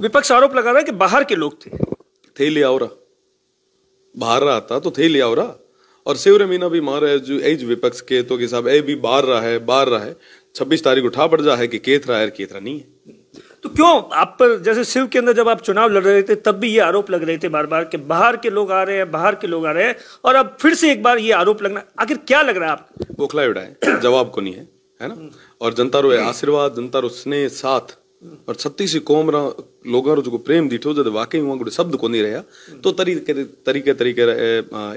विपक्ष आरोप लगा रहा है कि बाहर के लोग थे थे ले आओ बाहर रहा था तो थे ले आओ और सेवर मीना भी मार जो एज विपक्ष के तो साहब ए भी बाहर रहा है बाहर रहा है छब्बीस तारीख उठा पड़ जा है कि केतरा है केतरा नहीं है तो क्यों आप पर जैसे शिव के अंदर जब आप चुनाव लड़ रहे थे तब भी ये आरोप लग रहे थे बार बार कि बाहर के लोग आ रहे हैं बाहर के लोग आ रहे हैं और अब फिर से एक बार ये आरोप लगना आखिर क्या लग रहा है आप बोखला उड़ाए जवाब को नहीं है है ना और जनता रो आशीर्वाद जनता रो स्नेह साथ पर छत्तीसी कौम रा लोगों रो जो प्रेम दिठो जद वाकई वहाँ गुड़े शब्द को नहीं रहा तो तरीके तरीके तरीके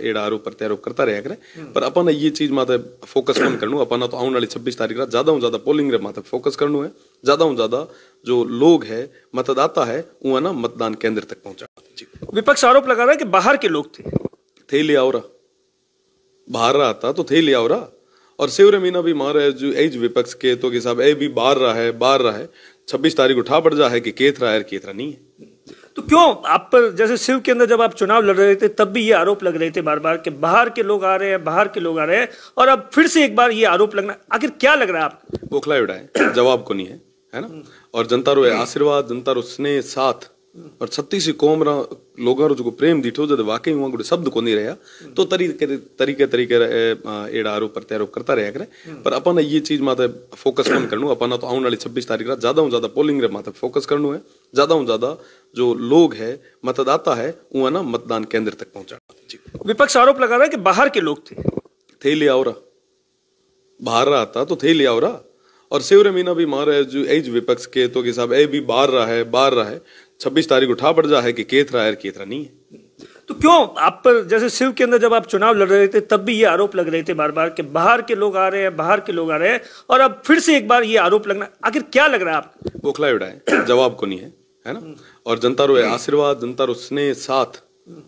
एड़ा आरोप प्रत्यारोप करता रहा करे हम्म। पर अपन ये चीज माता फोकस कम करनु अपना तो आने वाली छब्बीस तारीख रा ज्यादा ज्यादा पोलिंग रे माता फोकस करनु है ज्यादा ज्यादा जो लोग है मतदाता है वो ना मतदान केंद्र तक पहुंचा विपक्ष आरोप लगा रहा है कि बाहर के लोग थे थे ले आओ रहा बाहर रहा था तो थे ले आओ रहा और सेवरे मीना भी मारे जो एज विपक्ष के तो कि साहब ए भी बाहर रहा है बाहर रहा है छब्बीस तारीख उठा पड़ जा है कि केतरा है केतरा नहीं है तो क्यों आप पर जैसे शिव के अंदर जब आप चुनाव लड़ रहे थे तब भी ये आरोप लग रहे थे बार बार कि बाहर के लोग आ रहे हैं बाहर के लोग आ रहे हैं और अब फिर से एक बार ये आरोप लगना आखिर क्या लग रहा है आप बोखला उड़ाए जवाब को नहीं है है ना और जनता रो आशीर्वाद जनता रो स्नेह साथ और छत्तीस कौम लोगारो जो प्रेम ॾिठो जब वाकई वहाँ गुड़े शब्द को नहीं रहा तो तरीक़े तरीक़े तरीक़े एड़ा आरोप प्रत्यारोप करता रहा करे हम्म। पर अपन ये चीज़ माता फोकस कम करनो अपना तो आने वाली छब्बीस तारीख रात ज़्यादा ज़्यादा पोलिंग रे माता फोकस करनो है ज़्यादा ज़्यादा जो लोग है मतदाता है वो ना मतदान केंद्र तक पहुँचाना विपक्ष आरोप लगा रहा है कि बाहर के लोग थे थे लिया आओ बाहर रहा था तो थे लिया आओ और शिवर मीना भी मार है जो एज विपक्ष के तो कि साहब ए भी बार रहा है बार रहा है छब्बीस तारीख उठा पड़ जा है कि केत रहा है केत रहा नहीं है तो क्यों आप पर जैसे शिव के अंदर जब आप चुनाव लड़ रहे थे तब भी ये आरोप लग रहे थे बार बार कि बाहर के लोग आ रहे हैं बाहर के लोग आ रहे हैं और अब फिर से एक बार ये आरोप लगना आखिर क्या लग रहा है आप बोखला उड़ा है जवाब को नहीं है है ना और जनता रो आशीर्वाद जनता रो स्नेह साथ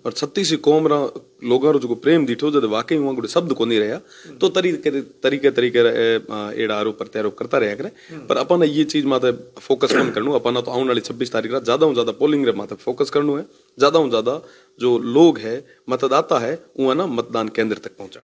और छत्तीसी कौम रहा लोगों जो प्रेम दिठो जद वाकई हुआ गुड़े शब्द को नहीं रहा तो तरीके तरीके तरीके एड़ा आरोप प्रत्यारोप करता रहा करे पर अपन ये चीज माते फोकस कम करनू अपन तो आने वाली छब्बीस तारीख रहा ज्यादा ज्यादा पोलिंग रे माते फोकस करनू है ज्यादा हूँ ज्यादा जो लोग है मतदाता है वह ना मतदान केंद्र तक पहुंचा